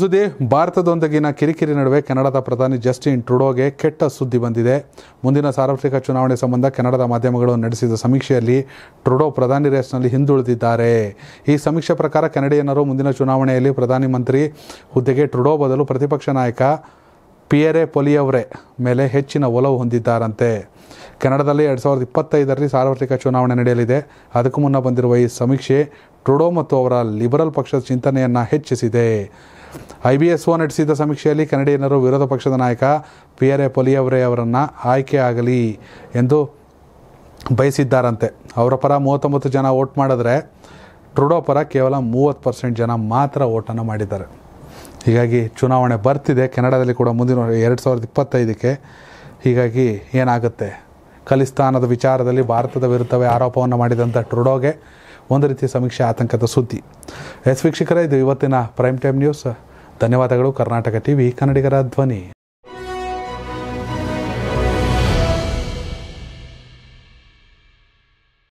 ಸುದ್ದಿ ಭಾರತದೊಂದಿಗಿನ ಕಿರಿಕಿರಿ ನಡುವೆ ಕೆನಡಾದ ಪ್ರಧಾನಿ ಜಸ್ಟಿನ್ ಟ್ರುಡೋಗೆ ಕೆಟ್ಟ ಸುದ್ದಿ ಬಂದಿದೆ ಮುಂದಿನ ಸಾರ್ವತ್ರಿಕ ಚುನಾವಣೆ ಸಂಬಂಧ ಕೆನಡಾದ ಮಾಧ್ಯಮಗಳು ನಡೆಸಿದ ಸಮೀಕ್ಷೆಯಲ್ಲಿ ಟ್ರುಡೋ ಪ್ರಧಾನಿ ರೇಸ್ನಲ್ಲಿ ಹಿಂದುಳಿದಿದ್ದಾರೆ ಈ ಸಮೀಕ್ಷೆ ಪ್ರಕಾರ ಕೆನಡಿಯನ್ನರು ಮುಂದಿನ ಚುನಾವಣೆಯಲ್ಲಿ ಪ್ರಧಾನಿ ಮಂತ್ರಿ ಹುದ್ದೆಗೆ ಟ್ರುಡೋ ಬದಲು ಪ್ರತಿಪಕ್ಷ ನಾಯಕ ಪಿಯರೆ ಪೊಲಿಯವರೇ ಮೇಲೆ ಹೆಚ್ಚಿನ ಒಲವು ಹೊಂದಿದ್ದಾರಂತೆ ಕೆನಡಾದಲ್ಲಿ ಎರಡು ಸಾವಿರದ ಇಪ್ಪತ್ತೈದರಲ್ಲಿ ಸಾರ್ವತ್ರಿಕ ಚುನಾವಣೆ ನಡೆಯಲಿದೆ ಅದಕ್ಕೂ ಮುನ್ನ ಬಂದಿರುವ ಈ ಸಮೀಕ್ಷೆ ಟ್ರುಡೋ ಮತ್ತು ಅವರ ಲಿಬರಲ್ ಪಕ್ಷದ ಚಿಂತನೆಯನ್ನು ಹೆಚ್ಚಿಸಿದೆ ಐ ಬಿ ಎಸ್ ಒ ನಡೆಸಿದ ಸಮೀಕ್ಷೆಯಲ್ಲಿ ಕೆನಡಿಯನ್ನರು ವಿರೋಧ ಪಕ್ಷದ ನಾಯಕ ಪಿ ಆರ್ ಎ ಪೊಲಿಯವರೇ ಅವರನ್ನು ಆಯ್ಕೆ ಆಗಲಿ ಎಂದು ಬಯಸಿದ್ದಾರಂತೆ ಅವರ ಪರ ಮೂವತ್ತೊಂಬತ್ತು ಜನ ವೋಟ್ ಮಾಡಿದ್ರೆ ಟ್ರುಡೋ ಪರ ಕೇವಲ ಮೂವತ್ತು ಪರ್ಸೆಂಟ್ ಜನ ಮಾತ್ರ ಓಟನ್ನು ಮಾಡಿದ್ದಾರೆ ಹೀಗಾಗಿ ಚುನಾವಣೆ ಬರ್ತಿದೆ ಕೆನಡಾದಲ್ಲಿ ಕೂಡ ಮುಂದಿನ ಎರಡು ಸಾವಿರದ ಇಪ್ಪತ್ತೈದಕ್ಕೆ ಹೀಗಾಗಿ ಏನಾಗುತ್ತೆ ಖಲಿಸ್ತಾನದ ವಿಚಾರದಲ್ಲಿ ಭಾರತದ ವಿರುದ್ಧವೇ ಆರೋಪವನ್ನು ಮಾಡಿದಂಥ ಟ್ರುಡೋಗೆ ಒಂದು ರೀತಿ ಸಮೀಕ್ಷೆ ಆತಂಕದ ಸುದ್ದಿ ಎಸ್ ವೀಕ್ಷಕರೇ ಇದು ಇವತ್ತಿನ ಪ್ರೈಮ್ ಟೈಮ್ ನ್ಯೂಸ್ ಧನ್ಯವಾದಗಳು ಕರ್ನಾಟಕ ಟಿವಿ ಕನ್ನಡಿಗರ ಧ್ವನಿ